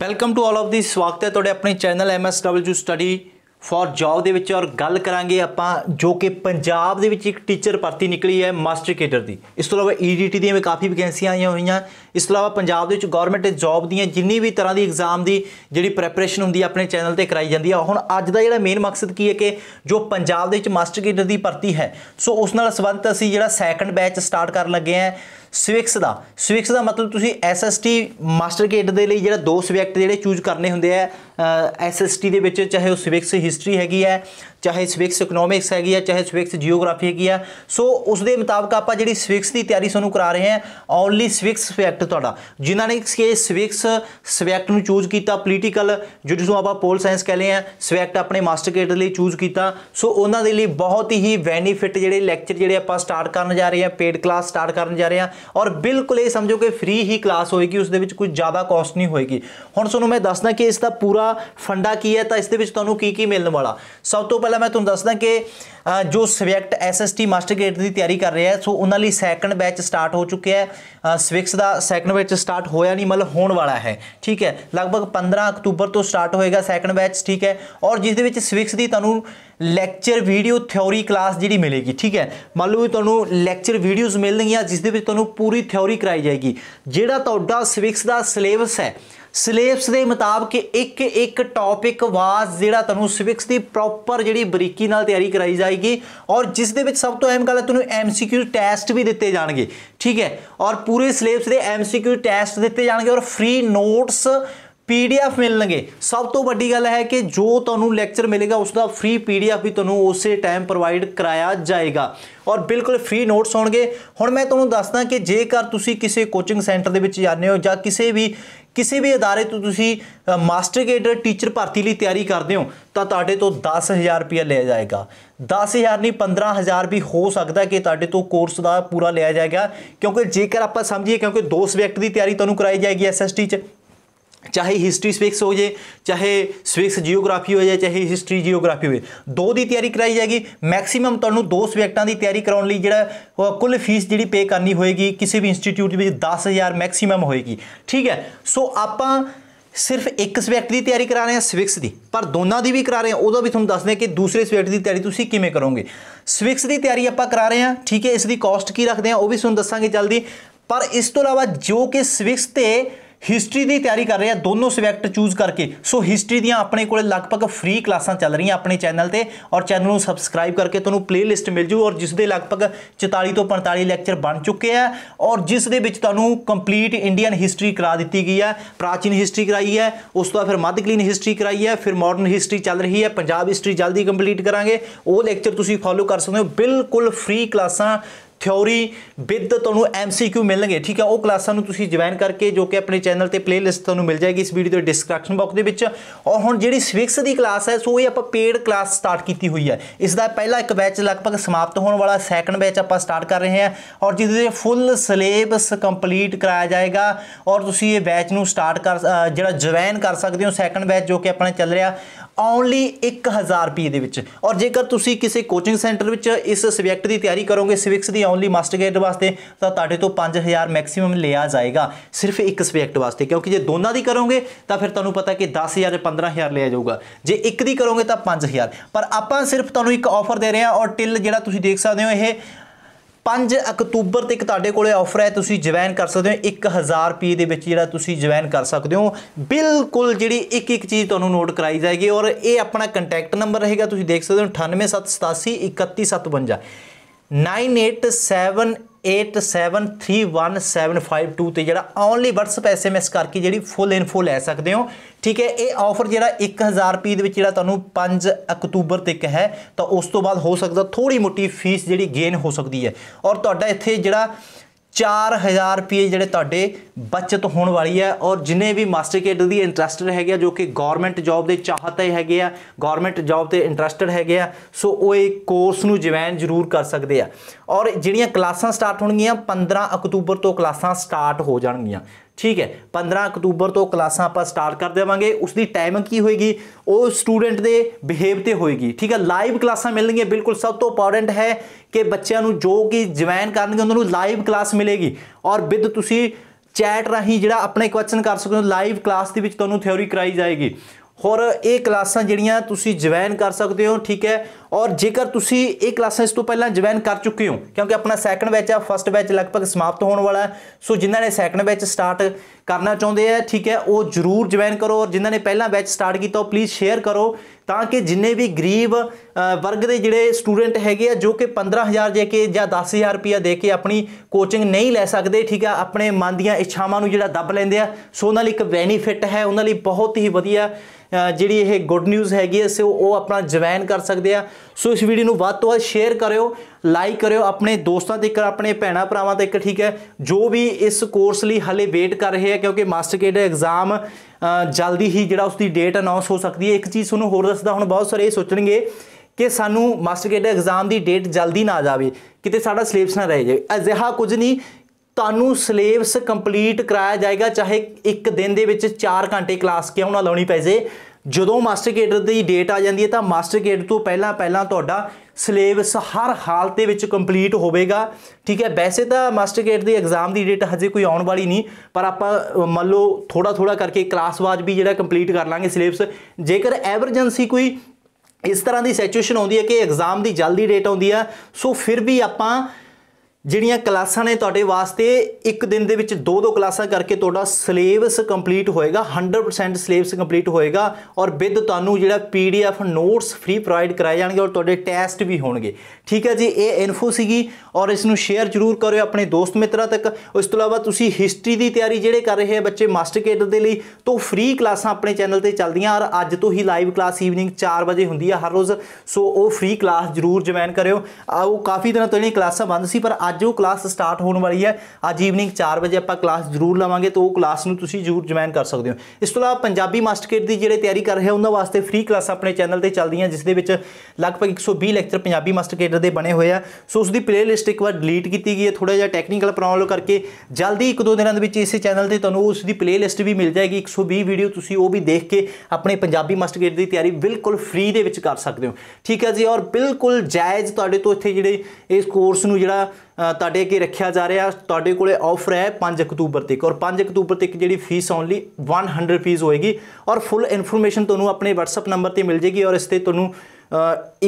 welcome to all of the ਸਵਾਗਤ ਹੈ ਤੁਹਾਡੇ ਆਪਣੇ channel MSW study for job ਦੇ ਵਿੱਚ ਔਰ ਗੱਲ ਕਰਾਂਗੇ ਆਪਾਂ ਜੋ ਕਿ ਪੰਜਾਬ ਦੇ ਵਿੱਚ ਇੱਕ ਟੀਚਰ ਭਰਤੀ ਨਿਕਲੀ ਹੈ ਮਾਸਟਰ ਕੇਡਰ ਦੀ ਇਸ ਤੋਂ ਇਲਾਵਾ EDT ਦੀਆਂ ਵੀ ਕਾਫੀ ਵੈਕੈਂਸੀਆਂ ਆਈਆਂ ਹੋਈਆਂ ਇਸ ਤੋਂ ਇਲਾਵਾ ਪੰਜਾਬ ਦੇ ਵਿੱਚ ਗਵਰਨਮੈਂਟ ਜੌਬ ਦੀਆਂ ਜਿੰਨੀ ਵੀ ਤਰ੍ਹਾਂ ਦੀ ਐਗਜ਼ਾਮ ਦੀ ਜਿਹੜੀ ਪ੍ਰੈਪਰੇਸ਼ਨ ਹੁੰਦੀ ਹੈ ਆਪਣੇ ਚੈਨਲ ਤੇ ਕਰਾਈ ਜਾਂਦੀ ਹੈ ਹੁਣ ਅੱਜ ਦਾ ਜਿਹੜਾ ਮੇਨ ਮਕਸਦ ਕੀ ਹੈ ਕਿ ਜੋ ਪੰਜਾਬ ਦੇ ਵਿੱਚ ਮਾਸਟਰ ਕੈਡਰ ਦੀ ਭਰਤੀ ਹੈ ਸੋ ਉਸ ਨਾਲ ਸੰਬੰਧਿਤ ਅਸੀਂ ਜਿਹੜਾ ਸੈਕੰਡ ਬੈਚ ਸਟਾਰਟ ਕਰਨ ਲੱਗੇ ਆ ਸਵਿਕਸ ਦਾ ਸਵਿਕਸ ਦਾ ਮਤਲਬ ਤੁਸੀਂ ਐਸਐਸਟੀ ਮਾਸਟਰ ਕੈਡਰ ਦੇ ਲਈ ਜਿਹੜਾ ਦੋ ਸਬਜੈਕਟ ਜਿਹੜੇ ਚੂਜ਼ ਕਰਨੇ ਹੁੰਦੇ ਆ ਐਸਐਸਟੀ ਦੇ ਵਿੱਚ ਚਾਹੇ ਉਹ ਸਵਿਕਸ ਹਿਸਟਰੀ ਹੈਗੀ ਹੈ ਚਾਹੇ ਸਵਿਕਸ ਇਕਨੋਮਿਕਸ ਹੈਗੀ ਆ ਚਾਹੇ ਸਵਿਕਸ ਜੀਓਗ੍ਰਾਫੀ ਹੈਗੀ ਆ ਸੋ ਉਸ ਦੇ ਮੁਤਾਬਕ ਆਪਾਂ ਜਿਹੜੀ ਸਵਿਕਸ ਦੀ ਤਿਆਰੀ ਤੁਹਾਨੂੰ ਕਰਾ ਰਹੇ ਹਾਂ ਓਨਲੀ ਸਵਿਕਸ ਸਬਜੈਕਟ ਤੁਹਾਡਾ ਜਿਨ੍ਹਾਂ ਨੇ ਕਿ ਸਵਿਕਸ ਸਬਜੈਕਟ ਨੂੰ ਚੂਜ਼ ਕੀਤਾ ਪੋਲੀਟੀਕਲ ਜਿਹਨੂੰ ਆਪਾਂ ਪੋਲ ਸਾਇੰਸ ਕਹਿੰਦੇ ਆ ਸਬਜੈਕਟ ਆਪਣੇ ਮਾਸਟਰ ਕੇਟ ਲਈ ਚੂਜ਼ ਕੀਤਾ ਸੋ ਉਹਨਾਂ ਦੇ ਲਈ ਬਹੁਤ ਹੀ ਬੈਨੀਫਿਟ ਜਿਹੜੇ ਲੈਕਚਰ ਜਿਹੜੇ ਆਪਾਂ ਸਟਾਰਟ ਕਰਨ ਜਾ ਰਹੇ ਆ ਪੇਡ ਕਲਾਸ ਸਟਾਰਟ ਕਰਨ ਜਾ ਰਹੇ ਆ ਔਰ ਬਿਲਕੁਲ ਇਹ ਸਮਝੋ ਕਿ ਫ੍ਰੀ ਹੀ ਕਲਾਸ ਹੋਏਗੀ ਉਸ ਦੇ ਵਿੱਚ ਕੋਈ ਜ਼ਿਆਦਾ ਕਾਸਟ ਨਹੀਂ ਹੋਏਗੀ ਹੁਣ ਤੁਹਾਨੂੰ ਮੈਂ ਦੱਸਣਾ ਕਿ ਇਸ ਦਾ ਪੂਰਾ ਫੰਡਾ ਕੀ ਹੈ ਤਾਂ ਇਸ ਦੇ ਵਿੱਚ ਤੁਹਾਨੂੰ ਕੀ ਕੀ ਮਿਲਣ ਵਾਲਾ ਸਭ ਤੋਂ ਪਹਿਲਾਂ ਪਹਿਲਾਂ ਮੈਂ ਤੁਹਾਨੂੰ ਦੱਸਦਾ ਕਿ ਜੋ ਸਬਜੈਕਟ ਐਸਐਸਟੀ ਮਾਸਟਰ ਗ੍ਰੇਡ ਦੀ ਤਿਆਰੀ ਕਰ ਰਿਹਾ ਹੈ ਸੋ ਉਹਨਾਂ ਲਈ ਸੈਕੰਡ ਬੈਚ ਸਟਾਰਟ ਹੋ ਚੁੱਕਿਆ ਹੈ ਸਵਿਕਸ ਦਾ ਸੈਕੰਡ ਬੈਚ ਸਟਾਰਟ ਹੋਇਆ ਨਹੀਂ ਮਤਲਬ ਹੋਣ ਵਾਲਾ ਹੈ ਠੀਕ ਹੈ ਲਗਭਗ 15 ਅਕਤੂਬਰ ਤੋਂ ਸਟਾਰਟ ਹੋਏਗਾ ਸੈਕੰਡ ਬੈਚ ਠੀਕ ਹੈ ਔਰ ਜਿਸ ਦੇ ਵਿੱਚ ਸਵਿਕਸ ਦੀ ਤੁਹਾਨੂੰ ਲੈਕਚਰ ਵੀਡੀਓ ਥਿਉਰੀ ਕਲਾਸ ਜਿਹੜੀ ਮਿਲੇਗੀ ਠੀਕ ਹੈ ਮੰਨ ਲਓ ਤੁਹਾਨੂੰ ਲੈਕਚਰ ਵੀਡੀਓਜ਼ ਮਿਲਣਗੀਆਂ ਜਿਸ ਦੇ ਵਿੱਚ ਤੁਹਾਨੂੰ ਪੂਰੀ ਥਿਉਰੀ ਕਰਾਈ ਜਾਏਗੀ ਜਿਹੜਾ ਤੁਹਾਡਾ ਸਵਿਕਸ ਦਾ ਸਿਲੇਬਸ ਹੈ ਸਿਲੇਬਸ ਦੇ ਮੁਤਾਬਕ ਇੱਕ ਇੱਕ ਟੌਪਿਕ ਵਾਸ ਜਿਹੜਾ ਤੁਹਾਨੂੰ ਸਿਵਿਕਸ ਦੀ ਪ੍ਰੋਪਰ ਜਿਹੜੀ ਬਰੀਕੀ ਨਾਲ ਤਿਆਰੀ ਕਰਾਈ ਜਾਏਗੀ ਔਰ ਜਿਸ ਦੇ ਵਿੱਚ ਸਭ ਤੋਂ ਅਹਿਮ ਗੱਲ ਹੈ ਤੁਹਾਨੂੰ ਐਮਸੀਕਿਊ ਟੈਸਟ ਵੀ ਦਿੱਤੇ ਜਾਣਗੇ ਠੀਕ ਹੈ ਔਰ ਪੂਰੇ ਸਿਲੇਬਸ ਦੇ ਐਮਸੀਕਿਊ ਟੈਸਟ ਦਿੱਤੇ ਜਾਣਗੇ ਔਰ ਫ੍ਰੀ ਨੋਟਸ ਪੀਡੀਐਫ ਮਿਲਣਗੇ ਸਭ ਤੋਂ ਵੱਡੀ ਗੱਲ ਹੈ ਕਿ ਜੋ ਤੁਹਾਨੂੰ ਲੈਕਚਰ ਮਿਲੇਗਾ ਉਸ ਦਾ ਫ੍ਰੀ ਪੀਡੀਐਫ ਵੀ ਤੁਹਾਨੂੰ ਉਸੇ ਟਾਈਮ ਪ੍ਰੋਵਾਈਡ ਕਰਾਇਆ ਜਾਏਗਾ ਔਰ ਬਿਲਕੁਲ ਫ੍ਰੀ ਨੋਟਸ ਹੋਣਗੇ ਹੁਣ ਮੈਂ ਤੁਹਾਨੂੰ ਦੱਸਦਾ ਕਿ ਜੇਕਰ ਤੁਸੀਂ ਕਿਸੇ ਕੋਚਿੰਗ ਸੈਂਟਰ ਦੇ ਵਿੱਚ ਜਾਂਦੇ ਹੋ ਜਾਂ ਕਿਸੇ ਵੀ ਕਿਸੇ ਵੀ ادارے ਤੋਂ ਤੁਸੀਂ ਮਾਸਟਰ ਕੇਡਰ ਟੀਚਰ ਭਰਤੀ ਲਈ ਤਿਆਰੀ ਕਰਦੇ ਹੋ ਤਾਂ ਤੁਹਾਡੇ ਤੋਂ 10000 ਰੁਪਏ ਲਿਆ ਜਾਏਗਾ 10000 ਨਹੀਂ 15000 ਵੀ ਹੋ ਸਕਦਾ ਕਿ ਤੁਹਾਡੇ ਤੋਂ ਕੋਰਸ ਦਾ ਪੂਰਾ ਲਿਆ ਜਾਏਗਾ ਕਿਉਂਕਿ ਜੇਕਰ ਆਪਾਂ ਸਮਝੀਏ ਕਿਉਂਕਿ ਦੋ ਸਬਜੈਕਟ ਦੀ ਤਿਆਰੀ ਤੁਹਾਨੂੰ ਕਰਾਈ ਜਾਏਗੀ ਐਸਐਸਟੀ 'ਚ ਚਾਹੇ ਹਿਸਟਰੀ ਸਪੇਕਸ ਹੋ ਜੇ ਚਾਹੇ ਸਪੇਕਸ ਜੀਓਗ੍ਰਾਫੀ ਹੋ ਜਾਏ ਚਾਹੇ ਹਿਸਟਰੀ ਜੀਓਗ੍ਰਾਫੀ ਹੋਵੇ ਦੋ ਦੀ ਤਿਆਰੀ ਕਰਾਈ ਜਾਏਗੀ ਮੈਕਸਿਮਮ ਤੁਹਾਨੂੰ ਦੋ ਸਬਜੈਕਟਾਂ ਦੀ ਤਿਆਰੀ ਕਰਾਉਣ ਲਈ ਜਿਹੜਾ ਕੁੱਲ ਫੀਸ ਜਿਹੜੀ ਪੇ ਕਰਨੀ ਹੋਏਗੀ ਕਿਸੇ ਵੀ ਇੰਸਟੀਚਿਊਟ ਵਿੱਚ 10000 ਮੈਕਸਿਮਮ ਹੋਏਗੀ ਠੀਕ ਹੈ ਸੋ ਆਪਾਂ ਸਿਰਫ ਇੱਕ ਸਬਜੈਕਟ ਦੀ ਤਿਆਰੀ ਕਰਾ ਰਹੇ ਹਾਂ ਸਵਿਕਸ ਦੀ ਪਰ ਦੋਨਾਂ ਦੀ ਵੀ ਕਰਾ ਰਹੇ ਹਾਂ ਉਹਦਾ ਵੀ ਤੁਹਾਨੂੰ ਦੱਸਦੇ ਕਿ ਦੂਸਰੇ ਸਬਜੈਕਟ ਦੀ ਤਿਆਰੀ ਤੁਸੀਂ ਕਿਵੇਂ ਕਰੋਗੇ ਸਵਿਕਸ ਦੀ ਤਿਆਰੀ ਆਪਾਂ ਕਰਾ ਰਹੇ ਹਾਂ ਠੀਕ ਹੈ ਇਸ ਦੀ ਕਾਸਟ ਕੀ ਰੱਖਦੇ ਹਾਂ ਉਹ ਵੀ ਤੁਹਾਨੂੰ ਦੱਸਾਂਗੇ ਜਲਦੀ ਪਰ ਇਸ ਤੋਂ ਇਲਾਵਾ ਜੋ ਕਿ ਸਵਿਕਸ ਤੇ ਹਿਸਟਰੀ ਦੀ ਤਿਆਰੀ ਕਰ ਰਹੇ ਆ ਦੋਨੋਂ ਸਬਜੈਕਟ ਚੂਜ਼ ਕਰਕੇ ਸੋ ਹਿਸਟਰੀ ਦੀਆਂ ਆਪਣੇ ਕੋਲੇ ਲਗਭਗ ਫ੍ਰੀ ਕਲਾਸਾਂ ਚੱਲ ਰਹੀਆਂ ਆਪਣੇ ਚੈਨਲ ਤੇ ਔਰ ਚੈਨਲ ਨੂੰ ਸਬਸਕ੍ਰਾਈਬ ਕਰਕੇ ਤੁਹਾਨੂੰ ਪਲੇਲਿਸਟ ਮਿਲ ਜੂ ਔਰ ਜਿਸ ਦੇ ਲਗਭਗ 44 ਤੋਂ 45 ਲੈਕਚਰ ਬਣ ਚੁੱਕੇ ਆ ਔਰ ਜਿਸ ਦੇ ਵਿੱਚ ਤੁਹਾਨੂੰ ਕੰਪਲੀਟ ਇੰਡੀਅਨ ਹਿਸਟਰੀ ਕਰਾ ਦਿੱਤੀ ਗਈ ਹੈ ਪ੍ਰਾਚੀਨ ਹਿਸਟਰੀ ਕਰਾਈ ਹੈ ਉਸ ਤੋਂ ਬਾਅਦ ਫਿਰ ਮੱਧਕਾਲੀਨ ਹਿਸਟਰੀ ਕਰਾਈ ਹੈ ਫਿਰ ਮਾਡਰਨ ਹਿਸਟਰੀ ਚੱਲ ਰਹੀ ਹੈ ਪੰਜਾਬ ਹਿਸਟਰੀ ਜਲਦੀ ਕੰਪਲੀਟ ਕਰਾਂਗੇ ਉਹ ਲੈਕਚਰ ਤੁਸੀਂ ਫੋਲੋ ਕਰ ਸਕਦੇ ਹੋ ਬਿਲਕੁਲ ਫ੍ਰੀ ਕਲਾਸਾਂ ਥਿਉਰੀ ਵਿਦ ਤੁਹਾਨੂੰ ਐਮਸੀਕਿਊ ਮਿਲਣਗੇ ਠੀਕ ਹੈ ਉਹ ਕਲਾਸਾਂ ਨੂੰ ਤੁਸੀਂ ਜੁਆਇਨ ਕਰਕੇ ਜੋ ਕਿ ਆਪਣੇ ਚੈਨਲ ਤੇ ਪਲੇਲਿਸਟ ਤੁਹਾਨੂੰ ਮਿਲ ਜਾਏਗੀ ਇਸ ਵੀਡੀਓ ਦੇ ਡਿਸਕ੍ਰਿਪਸ਼ਨ ਬਾਕਸ ਦੇ ਵਿੱਚ ਔਰ ਹੁਣ ਜਿਹੜੀ ਸਵਿਕਸ ਦੀ ਕਲਾਸ ਹੈ ਸੋ ਇਹ ਆਪਾਂ ਪੇਡ ਕਲਾਸ ਸਟਾਰਟ ਕੀਤੀ ਹੋਈ ਹੈ ਇਸ ਦਾ ਪਹਿਲਾ ਇੱਕ ਬੈਚ ਲਗਭਗ ਸਮਾਪਤ ਹੋਣ ਵਾਲਾ ਸੈਕੰਡ ਬੈਚ ਆਪਾਂ ਸਟਾਰਟ ਕਰ ਰਹੇ ਹਾਂ ਔਰ ਜਿਸ ਦੇ ਫੁੱਲ ਸਿਲੇਬਸ ਕੰਪਲੀਟ ਕਰਾਇਆ ਜਾਏਗਾ ਔਰ ਤੁਸੀਂ ਇਹ ਬੈਚ ਨੂੰ ਸਟਾਰਟ ਕਰ ਜਿਹੜਾ ਜੁਆਇਨ ਕਰ ਸਕਦੇ ਹੋ ਸੈਕੰਡ ਬੈਚ ਜੋ ਕਿ ਆਪਣਾ ਚੱਲ ਰਿਹਾ ਓਨਲੀ 1000 ਰੁਪਏ ਦੇ ਵਿੱਚ ਔਰ ਜੇਕਰ ਤੁਸੀਂ ਕਿਸੇ ਕੋਚਿੰਗ ਸੈਂਟਰ ਵਿੱਚ ਇਸ ਸਬਜੈਕਟ ਦੀ ਤਿਆਰੀ ਕਰੋਗੇ ਸਿਵਿਕਸ ਦੀ ਓਨਲੀ ਮਾਸਟਰ ਗ੍ਰੇਡ ਵਾਸਤੇ ਤਾਂ ਤੁਹਾਡੇ ਤੋਂ 5000 ਮੈਕਸਿਮਮ ਲਿਆ ਜਾਏਗਾ ਸਿਰਫ ਇੱਕ ਸਬਜੈਕਟ ਵਾਸਤੇ ਕਿਉਂਕਿ ਜੇ ਦੋਨਾਂ ਦੀ ਕਰੋਗੇ ਤਾਂ ਫਿਰ ਤੁਹਾਨੂੰ ਪਤਾ ਕਿ 10000 ਤੇ 15000 ਲਿਆ ਜਾਊਗਾ ਜੇ ਇੱਕ ਦੀ ਕਰੋਗੇ ਤਾਂ 5000 ਪਰ ਆਪਾਂ ਸਿਰਫ ਤੁਹਾਨੂੰ ਇੱਕ ਆਫਰ ਦੇ ਰਹੇ ਹਾਂ ਔਰ ਟਿਲ ਜਿਹੜਾ ਤੁਸੀਂ ਦੇਖ ਸਕਦੇ ਹੋ ਇਹ 5 ਅਕਤੂਬਰ ਤੱਕ ਤੁਹਾਡੇ ਕੋਲੇ ਆਫਰ ਹੈ ਤੁਸੀਂ ਜੁਆਇਨ ਕਰ ਸਕਦੇ ਹੋ 1000 ਰੁਪਏ ਦੇ ਵਿੱਚ ਜਿਹੜਾ ਤੁਸੀਂ ਜੁਆਇਨ ਕਰ ਸਕਦੇ ਹੋ ਬਿਲਕੁਲ ਜਿਹੜੀ ਇੱਕ ਇੱਕ ਚੀਜ਼ ਤੁਹਾਨੂੰ ਨੋਟ ਕਰਾਈ ਜਾਏਗੀ ਔਰ ਇਹ ਆਪਣਾ ਕੰਟੈਕਟ ਨੰਬਰ ਰਹੇਗਾ ਤੁਸੀਂ ਦੇਖ ਸਕਦੇ ਹੋ 9877831752 987 8731752 ਤੇ ਜਿਹੜਾ ਓਨਲੀ WhatsApp SMS ਕਰਕੇ ਜਿਹੜੀ ਫੁੱਲ ਇਨਫੋ ਲੈ ਸਕਦੇ ਹੋ ਠੀਕ ਹੈ ਇਹ ਆਫਰ ਜਿਹੜਾ 1000 ਰੁਪਏ ਦੇ ਵਿੱਚ ਜਿਹੜਾ ਤੁਹਾਨੂੰ 5 ਅਕਤੂਬਰ ਤੱਕ ਹੈ ਤਾਂ ਉਸ ਤੋਂ ਬਾਅਦ ਹੋ ਸਕਦਾ ਥੋੜੀ ਮੋਟੀ ਫੀਸ ਜਿਹੜੀ ਗੇਨ ਹੋ ਸਕਦੀ ਹੈ ਔਰ ਤੁਹਾਡਾ ਇੱਥੇ ਜਿਹੜਾ 4000 ਰੁਪਏ ਜਿਹੜੇ ਤੁਹਾਡੇ ਬਚਤ ਹੋਣ ਵਾਲੀ ਹੈ ਔਰ ਜਿਨੇ ਵੀ ਮਾਸਟਰ ਕੇਡਰ ਦੀ ਇੰਟਰਸਟਡ ਹੈਗੇ ਆ ਜੋ ਕਿ ਗਵਰਨਮੈਂਟ ਜੌਬ ਦੇ ਚਾਹਤੇ ਹੈਗੇ ਆ ਗਵਰਨਮੈਂਟ ਜੌਬ ਤੇ ਇੰਟਰਸਟਡ ਹੈਗੇ ਆ ਸੋ ਉਹ ਇੱਕ ਕੋਰਸ ਨੂੰ ਜੁਆਇਨ ਜ਼ਰੂਰ ਕਰ ਸਕਦੇ ਆ ਔਰ ਜਿਹੜੀਆਂ ਕਲਾਸਾਂ ਸਟਾਰਟ ਹੋਣਗੀਆਂ 15 ਅਕਤੂਬਰ ਤੋਂ ਕਲਾਸਾਂ ਸਟਾਰਟ ਹੋ ਜਾਣਗੀਆਂ ਠੀਕ ਹੈ 15 ਅਕਤੂਬਰ ਤੋਂ ਕਲਾਸਾਂ ਆਪਾਂ ਸਟਾਰਟ ਕਰ ਦੇਵਾਂਗੇ ਉਸ ਦੀ ਟਾਈਮਿੰਗ ਕੀ ਹੋਏਗੀ ਉਹ ਸਟੂਡੈਂਟ ਦੇ ਬਿਹੇਵ ਤੇ ਹੋਏਗੀ ਠੀਕ ਹੈ ਲਾਈਵ ਕਲਾਸਾਂ ਮਿਲਣਗੀਆਂ ਬਿਲਕੁਲ ਸਭ ਤੋਂ ਇੰਪੋਰਟੈਂਟ ਹੈ ਕਿ ਬੱਚਿਆਂ ਨੂੰ ਜੋ ਕਿ ਜੁਆਇਨ ਕਰਨਗੇ ਉਹਨਾਂ ਨੂੰ ਲਾਈਵ ਕਲਾਸ ਮਿਲੇਗੀ ਔਰ ਵਿਦ ਤੁਸੀਂ ਚੈਟ ਰਾਹੀਂ ਜਿਹੜਾ ਆਪਣੇ ਕੁਐਸਚਨ ਕਰ ਸਕਦੇ ਹੋ ਲਾਈਵ ਕਲਾਸ ਦੇ ਵਿੱਚ ਤੁਹਾਨੂੰ ਥਿਉਰੀ ਕਰਾਈ ਜਾਏਗੀ ਔਰ ਇਹ ਕਲਾਸਾਂ ਜਿਹੜੀਆਂ ਤੁਸੀਂ ਜੁਆਇਨ ਕਰ ਸਕਦੇ ਹੋ ਠੀਕ ਹੈ ਔਰ ਜੇਕਰ ਤੁਸੀਂ ਇਹ ਕਲਾਸਾਂ ਇਸ ਤੋਂ ਪਹਿਲਾਂ ਜੁਆਇਨ ਕਰ ਚੁੱਕੇ ਹੋ ਕਿਉਂਕਿ ਆਪਣਾ ਸੈਕੰਡ ਬੈਚ ਆ ਫਰਸਟ ਬੈਚ ਲਗਭਗ ਸਮਾਪਤ ਹੋਣ ਵਾਲਾ ਹੈ ਸੋ ਜਿਨ੍ਹਾਂ ਨੇ ਸੈਕੰਡ ਬੈਚ ਸਟਾਰਟ ਕਰਨਾ ਚਾਹੁੰਦੇ ਆ ਠੀਕ ਹੈ ਉਹ ਜਰੂਰ ਜੁਆਇਨ ਕਰੋ ਔਰ ਜਿਨ੍ਹਾਂ ਨੇ ਪਹਿਲਾਂ ਬੈਚ ਸਟਾਰਟ ਕੀਤਾ ਉਹ ਪਲੀਜ਼ ਸ਼ੇਅਰ ਕਰੋ ਤਾਂ ਕਿ ਜਿੰਨੇ ਵੀ ਗਰੀਬ ਵਰਗ ਦੇ ਜਿਹੜੇ ਸਟੂਡੈਂਟ ਹੈਗੇ ਆ ਜੋ ਕਿ 15000 ਜੇ ਕੇ ਜਾਂ 10000 ਰੁਪਿਆ ਦੇ ਕੇ ਆਪਣੀ ਕੋਚਿੰਗ ਨਹੀਂ ਲੈ ਸਕਦੇ ਠੀਕ ਆ ਆਪਣੇ ਮਨ ਦੀਆਂ ਇੱਛਾਵਾਂ ਨੂੰ ਜਿਹੜਾ ਦੱਬ ਲੈਂਦੇ ਆ ਸੋ ਉਹਨਾਂ ਲਈ ਇੱਕ ਬੈਨੀਫਿਟ ਹੈ ਉਹਨਾਂ ਲਈ ਬਹੁਤ ਹੀ ਵਧੀਆ ਜਿਹੜੀ ਇਹ ਗੁੱਡ ਨਿਊਜ਼ ਹੈਗੀ ਐ ਸੋ ਉਹ ਆਪਣਾ ਜੁਆਇਨ ਕਰ ਸਕਦੇ ਆ ਸੋ ਇਸ ਵੀਡੀਓ ਨੂੰ ਵੱਧ ਤੋਂ ਵੱਧ ਸ਼ੇਅਰ ਕਰਿਓ ਲਾਈਕ ਕਰਿਓ ਆਪਣੇ ਦੋਸਤਾਂ ਕਰ ਆਪਣੇ ਭੈਣਾ ਭਰਾਵਾਂ ਇੱਕ ਠੀਕ ਹੈ ਜੋ ਵੀ ਇਸ ਕੋਰਸ ਲਈ ਹਲੇ ਵੇਟ ਕਰ ਰਹੇ ਆ ਕਿਉਂਕਿ ਮਾਸਟਰ ਕੇਡ ਐਗਜ਼ਾਮ ਜਲਦੀ ਹੀ ਜਿਹੜਾ ਉਸ ਦੀ ਡੇਟ ਅਨਾਉਂਸ ਹੋ ਸਕਦੀ ਹੈ ਇੱਕ ਚੀਜ਼ ਤੁਹਾਨੂੰ ਹੋਰ ਦੱਸਦਾ ਹੁਣ ਬਹੁਤ ਸਾਰੇ ਇਹ ਸੋਚਣਗੇ ਕਿ ਸਾਨੂੰ ਮਾਸਟਰ ਕੇਡ ਐਗਜ਼ਾਮ ਦੀ ਡੇਟ ਜਲਦੀ ਨਾ ਆ ਜਾਵੇ ਕਿਤੇ ਸਾਡਾ ਸਿਲੇਬਸ ਨਾ ਰਹਿ ਜਾਵੇ ਅਜਿਹਾ ਕੁਝ ਨਹੀਂ ਤੁਹਾਨੂੰ ਸਿਲੇਬਸ ਕੰਪਲੀਟ ਕਰਾਇਆ ਜਾਏਗਾ ਚਾਹੇ ਇੱਕ ਦਿਨ ਦੇ ਵਿੱਚ 4 ਘੰਟੇ ਕਲਾਸ ਕਿਉਂ ਨਾ ਲਾਉਣੀ ਪੈ ਜੇ ਜਦੋਂ ਮਾਸਟਰ ਕੇਡਰ ਦੀ ਡੇਟ ਆ ਜਾਂਦੀ ਹੈ ਤਾਂ ਮਾਸਟਰ ਕੇਡਰ ਤੋਂ ਪਹਿਲਾਂ ਪਹਿਲਾਂ ਤੁਹਾਡਾ ਸਿਲੇਬਸ ਹਰ ਹਾਲਤ ਦੇ ਵਿੱਚ ਕੰਪਲੀਟ ਹੋਵੇਗਾ ਠੀਕ ਹੈ ਵੈਸੇ ਤਾਂ ਮਾਸਟਰ ਕੇਡਰ ਦੀ ਐਗਜ਼ਾਮ ਦੀ ਡੇਟ ਹਜੇ ਕੋਈ ਆਉਣ ਵਾਲੀ ਨਹੀਂ ਪਰ ਆਪਾਂ ਮੰਨ ਲਓ ਥੋੜਾ ਥੋੜਾ ਕਰਕੇ ਕਲਾਸ ਵਾਜ ਵੀ ਜਿਹੜਾ ਕੰਪਲੀਟ ਕਰ ਲਾਂਗੇ ਸਿਲੇਬਸ ਜੇਕਰ ਐਮਰਜੈਂਸੀ ਕੋਈ ਇਸ ਤਰ੍ਹਾਂ ਦੀ ਸਿਚੁਏਸ਼ਨ ਆਉਂਦੀ ਹੈ ਕਿ ਐਗਜ਼ਾਮ ਦੀ ਜਲਦੀ ਡੇਟ ਆਉਂਦੀ ਹੈ ਸੋ ਫਿਰ ਵੀ ਆਪਾਂ ਜਿਹੜੀਆਂ ਕਲਾਸਾਂ ਨੇ ਤੁਹਾਡੇ ਵਾਸਤੇ ਇੱਕ ਦਿਨ ਦੇ ਵਿੱਚ ਦੋ ਦੋ ਕਲਾਸਾਂ ਕਰਕੇ ਤੁਹਾਡਾ ਸਿਲੇਬਸ ਕੰਪਲੀਟ ਹੋਏਗਾ 100% ਸਿਲੇਬਸ ਕੰਪਲੀਟ ਹੋਏਗਾ ਔਰ ਵਿਦ ਤੁਹਾਨੂੰ ਜਿਹੜਾ ਪੀਡੀਐਫ ਨੋਟਸ ਫ੍ਰੀ ਪ੍ਰੋਵਾਈਡ ਕਰਾਏ ਜਾਣਗੇ ਔਰ ਤੁਹਾਡੇ ਟੈਸਟ ਵੀ ਹੋਣਗੇ ਠੀਕ ਹੈ ਜੀ ਇਹ ਇਨਫੋ ਸੀਗੀ ਔਰ ਇਸ ਨੂੰ ਸ਼ੇਅਰ ਜ਼ਰੂਰ ਕਰਿਓ ਆਪਣੇ ਦੋਸਤ ਮਿੱਤਰਾਂ ਤੱਕ ਉਸ ਤੋਂ ਇਲਾਵਾ ਤੁਸੀਂ ਹਿਸਟਰੀ ਦੀ ਤਿਆਰੀ ਜਿਹੜੇ ਕਰ ਰਹੇ ਹੋ ਬੱਚੇ ਮਾਸਟਰ ਕੇਡਰ ਦੇ ਲਈ ਤੋਂ ਫ੍ਰੀ ਕਲਾਸਾਂ ਆਪਣੇ ਚੈਨਲ ਤੇ ਚੱਲਦੀਆਂ ਔਰ ਅੱਜ ਤੋਂ ਹੀ ਲਾਈਵ ਕਲਾਸ ਈਵਨਿੰਗ 4 ਵਜੇ ਹੁੰਦੀ ਹੈ ਹਰ ਰੋਜ਼ ਸੋ ਉਹ ਫ੍ਰੀ ਕਲਾਸ ਜ਼ਰੂਰ ਜੁਆਇਨ ਕਰਿਓ ਉਹ ਕਾਫੀ ਦਿਨਾਂ ਤੋਂ ਇਹ ਕਲਾਸਾਂ ਬੰਦ ਸੀ ਪਰ ਅੱਜ ਉਹ ਕਲਾਸ ਸਟਾਰਟ ਹੋਣ ਵਾਲੀ ਹੈ ਅੱਜ ਈਵਨਿੰਗ 4 ਵਜੇ ਆਪਾਂ ਕਲਾਸ ਜ਼ਰੂਰ ਲਵਾਂਗੇ ਤਾਂ ਉਹ ਕਲਾਸ ਨੂੰ ਤੁਸੀਂ ਜ਼ਰੂਰ ਜੁਆਇਨ ਕਰ ਸਕਦੇ ਹੋ ਇਸ ਤੋਂ ਇਲਾਵਾ ਪੰਜਾਬੀ ਮਾਸਟਰ ਕੇਟ ਦੀ ਜਿਹੜੇ ਤਿਆਰੀ ਕਰ ਰਹੇ ਉਹਨਾਂ ਵਾਸਤੇ ਫ੍ਰੀ ਕਲਾਸ ਆਪਣੇ ਚੈਨਲ ਤੇ ਚੱਲਦੀਆਂ ਜਿਸ ਦੇ ਵਿੱਚ ਲਗਭਗ 120 ਲੈਕਚਰ ਪੰਜਾਬੀ ਮਾਸਟਰ ਕੇਟ ਦੇ ਬਣੇ ਹੋਏ ਆ ਸੋ ਉਸ ਦੀ ਪਲੇਲਿਸਟ ਇੱਕ ਵਾਰ ਡਿਲੀਟ ਕੀਤੀ ਗਈ ਹੈ ਥੋੜਾ ਜਿਹਾ ਟੈਕਨੀਕਲ ਪ੍ਰੋਬਲਮ ਕਰਕੇ ਜਲਦੀ ਇੱਕ ਦੋ ਦਿਨਾਂ ਦੇ ਵਿੱਚ ਇਸੇ ਚੈਨਲ ਤੇ ਤੁਹਾਨੂੰ ਉਸ ਦੀ ਪਲੇਲਿਸਟ ਵੀ ਮਿਲ ਜਾਏਗੀ 120 ਵੀਡੀਓ ਤੁਸੀਂ ਉਹ ਵੀ ਦੇਖ ਕੇ ਆਪਣੇ ਪੰਜਾਬੀ ਮਾਸਟਰ ਗੇਟ ਦੀ ਤਿਆਰੀ ਬਿਲਕੁਲ ਫ੍ਰੀ ਦੇ ਵਿੱਚ ਕਰ ਸਕਦੇ ਹੋ ਠੀਕ ਹੈ ਜੀ ਔਰ ਬਿਲਕੁਲ ਜਾਇਜ਼ ਤੁਹਾਡੇ ਤੋਂ ਇੱਥੇ ਜਿਹੜੇ ਇਸ ਕੋਰਸ ਨੂੰ ਜਿਹੜਾ ਤੁਹਾਡੇ ਕੀ ਰੱਖਿਆ ਜਾ ਰਿਹਾ ਤੁਹਾਡੇ ਕੋਲੇ ਆਫਰ ਹੈ 5 ਅਕਤੂਬਰ ਤੱਕ ਔਰ 5 ਅਕਤੂਬਰ ਤੱਕ ਜਿਹੜੀ ਫੀਸ ਓਨਲੀ 100 ਰੁਪਏ ਹੋਏਗੀ ਔਰ ਫੁੱਲ ਇਨਫੋਰਮੇਸ਼ਨ ਤੁਹਾਨੂੰ ਆਪਣੇ WhatsApp ਨੰਬਰ ਤੇ ਮਿਲ ਜੇਗੀ ਔਰ ਇਸ ਤੇ ਤੁਹਾਨੂੰ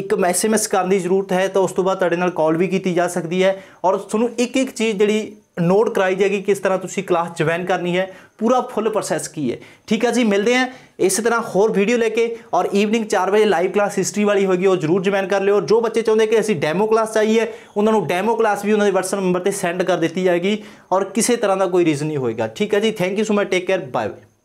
ਇੱਕ ਮੈਸੇਜ ਕਰਨ ਦੀ ਜ਼ਰੂਰਤ ਹੈ ਤਾਂ ਉਸ ਤੋਂ ਬਾਅਦ ਤੁਹਾਡੇ ਨਾਲ ਕਾਲ ਵੀ ਕੀਤੀ ਜਾ ਸਕਦੀ ਹੈ ਔਰ ਤੁਹਾਨੂੰ ਇੱਕ ਇੱਕ ਚੀਜ਼ ਜਿਹੜੀ ਨੋਟ ਕਰਾਈ ਜਾਏਗੀ ਕਿਸ ਤਰ੍ਹਾਂ ਤੁਸੀਂ ਕਲਾਸ ਜੁਆਇਨ ਕਰਨੀ ਹੈ ਪੂਰਾ ਫੁੱਲ ਪ੍ਰੋਸੈਸ ਕੀ ਹੈ ਠੀਕ ਹੈ ਜੀ ਮਿਲਦੇ ਆਂ ਇਸੇ ਤਰ੍ਹਾਂ ਹੋਰ ਵੀਡੀਓ ਲੈ ਕੇ ਔਰ ਈਵਨਿੰਗ 4 ਵਜੇ ਲਾਈਵ ਕਲਾਸ ਹਿਸਟਰੀ ਵਾਲੀ ਹੋਗੀ ਉਹ ਜਰੂਰ ਜੁਆਇਨ ਕਰ ਲਿਓ ਜੋ ਬੱਚੇ ਚਾਹੁੰਦੇ ਕਿ ਅਸੀਂ ਡੈਮੋ ਕਲਾਸ ਚਾਹੀਏ ਉਹਨਾਂ ਨੂੰ ਡੈਮੋ ਕਲਾਸ ਵੀ ਉਹਨਾਂ ਦੇ WhatsApp ਨੰਬਰ ਤੇ ਸੈਂਡ ਕਰ ਦਿੱਤੀ ਜਾਏਗੀ ਔਰ ਕਿਸੇ ਤਰ੍ਹਾਂ ਦਾ ਕੋਈ ਰੀਜ਼ਨ ਨਹੀਂ ਹੋਏਗਾ ਠੀਕ ਹੈ ਜੀ thank you so much take care bye